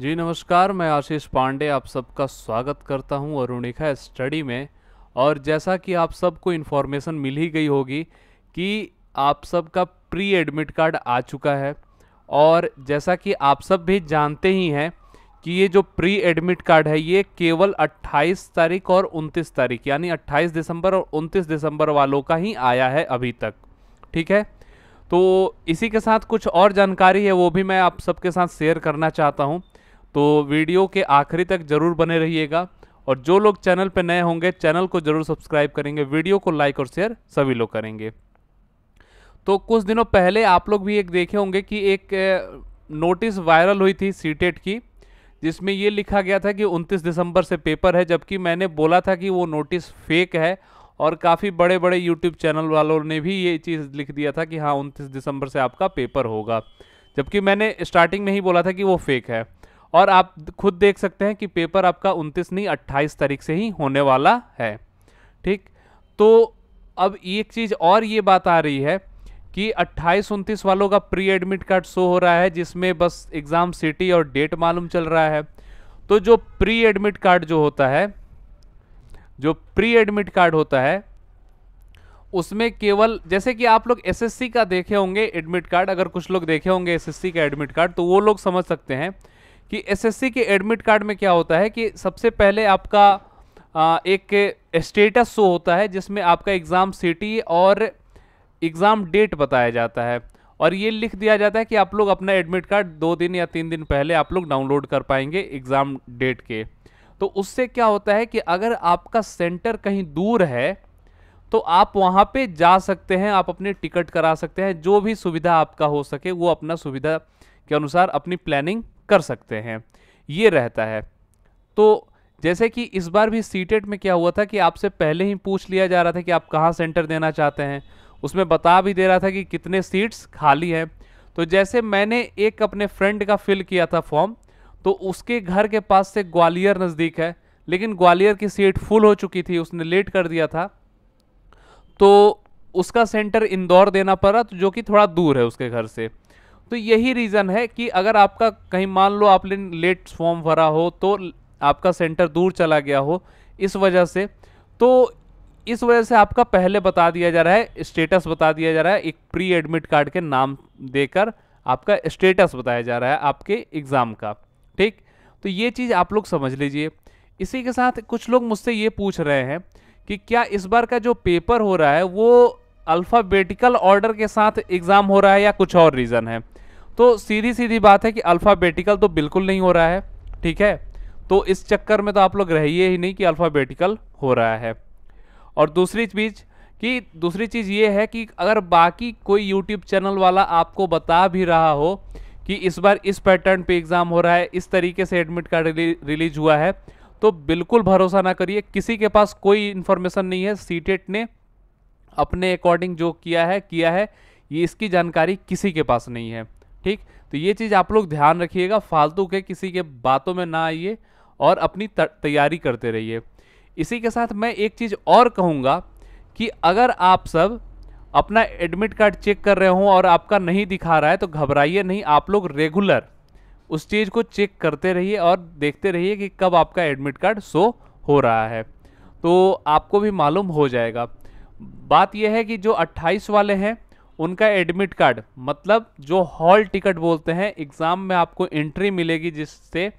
जी नमस्कार मैं आशीष पांडे आप सबका स्वागत करता हूं अरुणिका स्टडी में और जैसा कि आप सबको इन्फॉर्मेशन मिल ही गई होगी कि आप सबका प्री एडमिट कार्ड आ चुका है और जैसा कि आप सब भी जानते ही हैं कि ये जो प्री एडमिट कार्ड है ये केवल 28 तारीख और 29 तारीख यानी 28 दिसंबर और 29 दिसंबर वालों का ही आया है अभी तक ठीक है तो इसी के साथ कुछ और जानकारी है वो भी मैं आप सबके साथ शेयर करना चाहता हूँ तो वीडियो के आखिरी तक ज़रूर बने रहिएगा और जो लोग चैनल पर नए होंगे चैनल को ज़रूर सब्सक्राइब करेंगे वीडियो को लाइक और शेयर सभी लोग करेंगे तो कुछ दिनों पहले आप लोग भी एक देखे होंगे कि एक नोटिस वायरल हुई थी सी की जिसमें ये लिखा गया था कि 29 दिसंबर से पेपर है जबकि मैंने बोला था कि वो नोटिस फेक है और काफ़ी बड़े बड़े यूट्यूब चैनल वालों ने भी ये चीज़ लिख दिया था कि हाँ उनतीस दिसंबर से आपका पेपर होगा जबकि मैंने स्टार्टिंग में ही बोला था कि वो फेक है और आप खुद देख सकते हैं कि पेपर आपका 29 नहीं 28 तारीख से ही होने वाला है ठीक तो अब एक चीज़ और ये बात आ रही है कि 28 29 वालों का प्री एडमिट कार्ड शो हो रहा है जिसमें बस एग्ज़ाम सिटी और डेट मालूम चल रहा है तो जो प्री एडमिट कार्ड जो होता है जो प्री एडमिट कार्ड होता है उसमें केवल जैसे कि आप लोग एसएससी का देखे होंगे एडमिट कार्ड अगर कुछ लोग देखे होंगे एसएससी का एडमिट कार्ड तो वो लोग समझ सकते हैं कि एसएससी के एडमिट कार्ड में क्या होता है कि सबसे पहले आपका आ, एक स्टेटस शो होता है जिसमें आपका एग्ज़ाम सिटी और एग्ज़ाम डेट बताया जाता है और ये लिख दिया जाता है कि आप लोग अपना एडमिट कार्ड दो दिन या तीन दिन पहले आप लोग डाउनलोड कर पाएंगे एग्ज़ाम डेट के तो उससे क्या होता है कि अगर आपका सेंटर कहीं दूर है तो आप वहाँ पे जा सकते हैं आप अपने टिकट करा सकते हैं जो भी सुविधा आपका हो सके वो अपना सुविधा के अनुसार अपनी प्लानिंग कर सकते हैं ये रहता है तो जैसे कि इस बार भी सीटेट e में क्या हुआ था कि आपसे पहले ही पूछ लिया जा रहा था कि आप कहाँ सेंटर देना चाहते हैं उसमें बता भी दे रहा था कि कितने सीट्स खाली हैं तो जैसे मैंने एक अपने फ्रेंड का फिल किया था फॉर्म तो उसके घर के पास से ग्वालियर नज़दीक है लेकिन ग्वालियर की सीट फुल हो चुकी थी उसने लेट कर दिया था तो उसका सेंटर इंदौर देना पड़ा तो जो कि थोड़ा दूर है उसके घर से तो यही रीज़न है कि अगर आपका कहीं मान लो आपने लेट फॉर्म भरा हो तो आपका सेंटर दूर चला गया हो इस वजह से तो इस वजह से आपका पहले बता दिया जा रहा है स्टेटस बता दिया जा रहा है एक प्री एडमिट कार्ड के नाम देकर आपका स्टेटस बताया जा रहा है आपके एग्ज़ाम का ठीक तो ये चीज़ आप लोग समझ लीजिए इसी के साथ कुछ लोग मुझसे ये पूछ रहे हैं कि क्या इस बार का जो पेपर हो रहा है वो अल्फ़ाबेटिकल ऑर्डर के साथ एग्ज़ाम हो रहा है या कुछ और रीज़न है तो सीधी सीधी बात है कि अल्फ़ाबेटिकल तो बिल्कुल नहीं हो रहा है ठीक है तो इस चक्कर में तो आप लोग रहिए ही नहीं कि अल्फ़ाबेटिकल हो रहा है और दूसरी चीज़ कि दूसरी चीज़ ये है कि अगर बाकी कोई YouTube चैनल वाला आपको बता भी रहा हो कि इस बार इस पैटर्न पे एग्ज़ाम हो रहा है इस तरीके से एडमिट कार्ड रिली, रिलीज हुआ है तो बिल्कुल भरोसा ना करिए किसी के पास कोई इन्फॉर्मेशन नहीं है सी e ने अपने अकॉर्डिंग जो किया है किया है ये इसकी जानकारी किसी के पास नहीं है ठीक तो ये चीज़ आप लोग ध्यान रखिएगा फालतू के किसी के बातों में ना आइए और अपनी तैयारी करते रहिए इसी के साथ मैं एक चीज़ और कहूँगा कि अगर आप सब अपना एडमिट कार्ड चेक कर रहे हो और आपका नहीं दिखा रहा है तो घबराइए नहीं आप लोग रेगुलर उस चीज़ को चेक करते रहिए और देखते रहिए कि कब आपका एडमिट कार्ड शो हो रहा है तो आपको भी मालूम हो जाएगा बात यह है कि जो 28 वाले हैं उनका एडमिट कार्ड मतलब जो हॉल टिकट बोलते हैं एग्ज़ाम में आपको एंट्री मिलेगी जिससे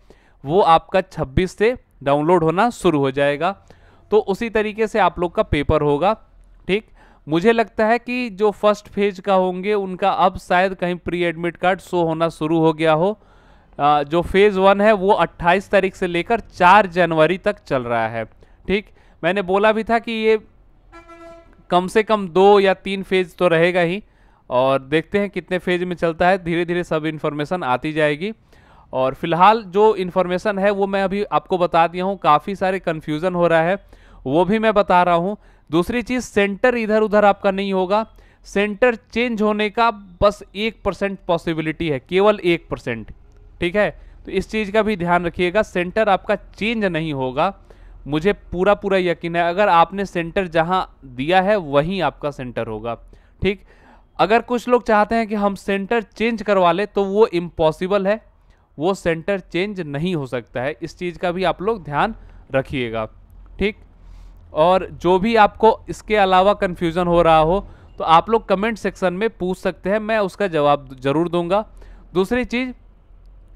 वो आपका 26 से डाउनलोड होना शुरू हो जाएगा तो उसी तरीके से आप लोग का पेपर होगा ठीक मुझे लगता है कि जो फर्स्ट फेज का होंगे उनका अब शायद कहीं प्री एडमिट कार्ड शो होना शुरू हो गया हो आ, जो फेज़ वन है वो 28 तारीख से लेकर 4 जनवरी तक चल रहा है ठीक मैंने बोला भी था कि ये कम से कम दो या तीन फेज तो रहेगा ही और देखते हैं कितने फेज में चलता है धीरे धीरे सब इन्फॉर्मेशन आती जाएगी और फिलहाल जो इन्फॉर्मेशन है वो मैं अभी आपको बता दिया हूँ काफ़ी सारे कन्फ्यूज़न हो रहा है वो भी मैं बता रहा हूँ दूसरी चीज़ सेंटर इधर उधर आपका नहीं होगा सेंटर चेंज होने का बस एक परसेंट पॉसिबिलिटी है केवल एक परसेंट ठीक है तो इस चीज़ का भी ध्यान रखिएगा सेंटर आपका चेंज नहीं होगा मुझे पूरा पूरा यकीन है अगर आपने सेंटर जहाँ दिया है वहीं आपका सेंटर होगा ठीक अगर कुछ लोग चाहते हैं कि हम सेंटर चेंज करवा लें तो वो इम्पॉसिबल है वो सेंटर चेंज नहीं हो सकता है इस चीज़ का भी आप लोग ध्यान रखिएगा ठीक और जो भी आपको इसके अलावा कन्फ्यूज़न हो रहा हो तो आप लोग कमेंट सेक्शन में पूछ सकते हैं मैं उसका जवाब ज़रूर दूंगा दूसरी चीज़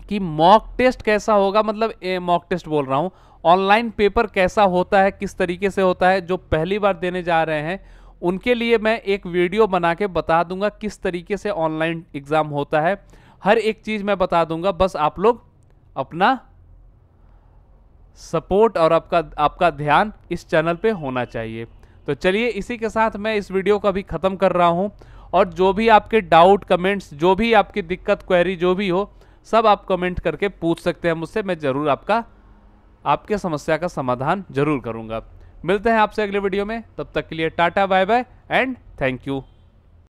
कि मॉक टेस्ट कैसा होगा मतलब मॉक टेस्ट बोल रहा हूँ ऑनलाइन पेपर कैसा होता है किस तरीके से होता है जो पहली बार देने जा रहे हैं उनके लिए मैं एक वीडियो बना के बता दूंगा किस तरीके से ऑनलाइन एग्ज़ाम होता है हर एक चीज़ मैं बता दूंगा बस आप लोग अपना सपोर्ट और आपका आपका ध्यान इस चैनल पे होना चाहिए तो चलिए इसी के साथ मैं इस वीडियो का भी ख़त्म कर रहा हूँ और जो भी आपके डाउट कमेंट्स जो भी आपकी दिक्कत क्वेरी जो भी हो सब आप कमेंट करके पूछ सकते हैं मुझसे मैं ज़रूर आपका आपके समस्या का समाधान ज़रूर करूँगा मिलते हैं आपसे अगले वीडियो में तब तक के लिए tata bye bye and thank you